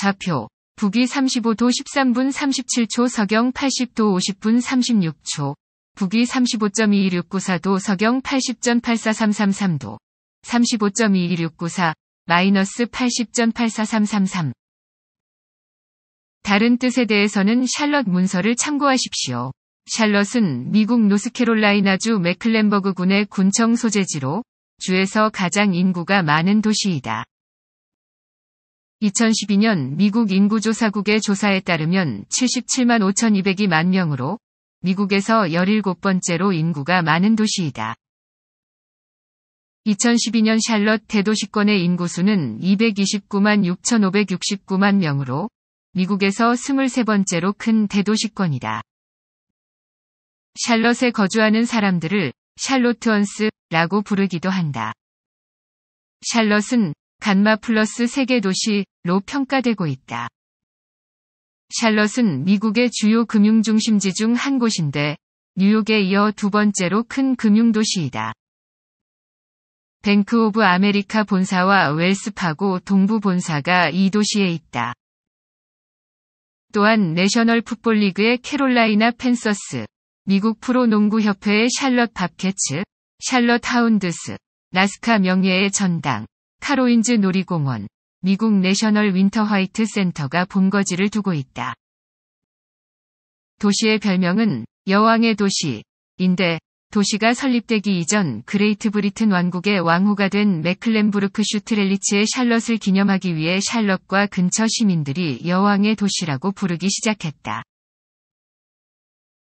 좌표, 북위 35도 13분 37초 서경 80도 50분 36초, 북위 35.21694도 서경 80.84333도, 35.21694, 마이너스 80.84333. 다른 뜻에 대해서는 샬럿 문서를 참고하십시오. 샬럿은 미국 노스캐롤라이나주 맥클렌버그 군의 군청 소재지로 주에서 가장 인구가 많은 도시이다. 2012년 미국 인구조사국의 조사에 따르면 77만 5,202만 명으로 미국에서 17번째로 인구가 많은 도시이다. 2012년 샬럿 대도시권의 인구수는 229만 6,569만 명으로 미국에서 23번째로 큰 대도시권이다. 샬럿에 거주하는 사람들을 샬로트언스라고 부르기도 한다. 샬럿은 간마 플러스 세계 도시 로 평가되고 있다. 샬럿은 미국의 주요 금융 중심지 중 한 곳인데 뉴욕에 이어 두 번째로 큰 금융 도시이다. 뱅크 오브 아메리카 본사와 웰스파고 동부 본사가 이 도시에 있다. 또한 내셔널 풋볼 리그의 캐롤라이나 펜서스, 미국 프로농구협회의 샬럿 밥케츠 샬럿 하운드스, 나스카 명예의 전당, 카로인즈 놀이공원, 미국 내셔널 윈터 화이트 센터가 본거지를 두고 있다. 도시의 별명은 여왕의 도시인데 도시가 설립되기 이전 그레이트 브리튼 왕국의 왕후가 된맥클렌부르크 슈트렐리츠의 샬럿을 기념하기 위해 샬럿과 근처 시민들이 여왕의 도시라고 부르기 시작했다.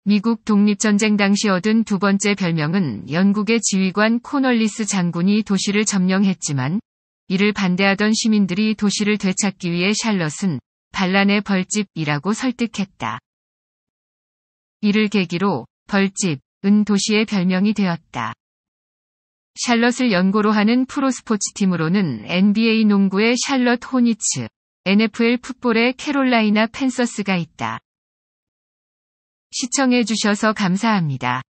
미국 독립전쟁 당시 얻은 두 번째 별명은 영국의 지휘관 코널리스 장군이 도시를 점령했지만 이를 반대하던 시민들이 도시를 되찾기 위해 샬럿은 반란의 벌집이라고 설득했다. 이를 계기로 벌집은 도시의 별명이 되었다. 샬럿을 연고로 하는 프로스포츠 팀으로는 NBA 농구의 샬럿 호니츠, NFL 풋볼의 캐롤라이나 팬서스가 있다. 시청해주셔서 감사합니다.